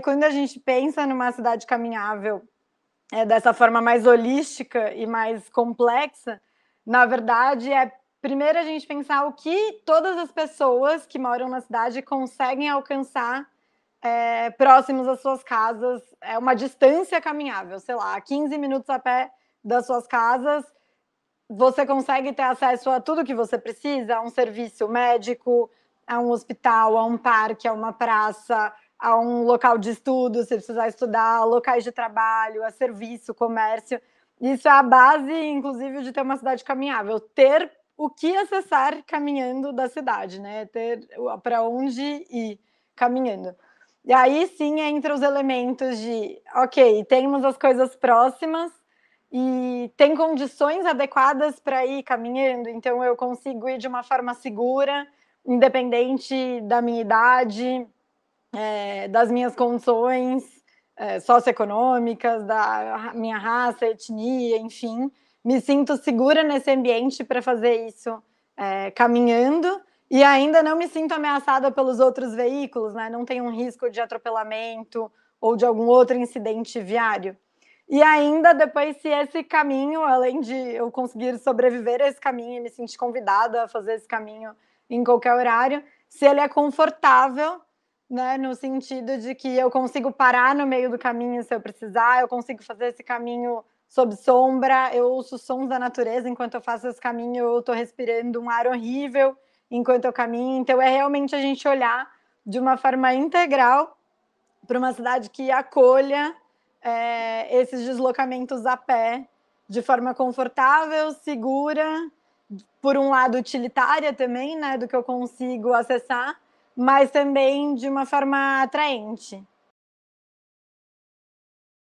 Quando a gente pensa numa cidade caminhável é, dessa forma mais holística e mais complexa, na verdade é primeiro a gente pensar o que todas as pessoas que moram na cidade conseguem alcançar é, próximos às suas casas, é uma distância caminhável, sei lá, 15 minutos a pé das suas casas, você consegue ter acesso a tudo que você precisa, a um serviço médico, a um hospital, a um parque, a uma praça, a um local de estudo, se precisar estudar, locais de trabalho, a serviço, comércio. Isso é a base, inclusive, de ter uma cidade caminhável, ter o que acessar caminhando da cidade, né? Ter para onde ir caminhando. E aí sim entra os elementos de, ok, temos as coisas próximas e tem condições adequadas para ir caminhando, então eu consigo ir de uma forma segura, independente da minha idade, é, das minhas condições é, socioeconômicas, da minha raça, etnia, enfim. Me sinto segura nesse ambiente para fazer isso é, caminhando e ainda não me sinto ameaçada pelos outros veículos, né? Não tem um risco de atropelamento ou de algum outro incidente viário. E ainda depois, se esse caminho, além de eu conseguir sobreviver a esse caminho e me sentir convidada a fazer esse caminho em qualquer horário, se ele é confortável né? No sentido de que eu consigo parar no meio do caminho se eu precisar, eu consigo fazer esse caminho sob sombra, eu ouço sons da natureza enquanto eu faço esse caminho, eu estou respirando um ar horrível enquanto eu caminho. Então é realmente a gente olhar de uma forma integral para uma cidade que acolha é, esses deslocamentos a pé de forma confortável, segura, por um lado utilitária também, né, do que eu consigo acessar, mas também de uma forma atraente.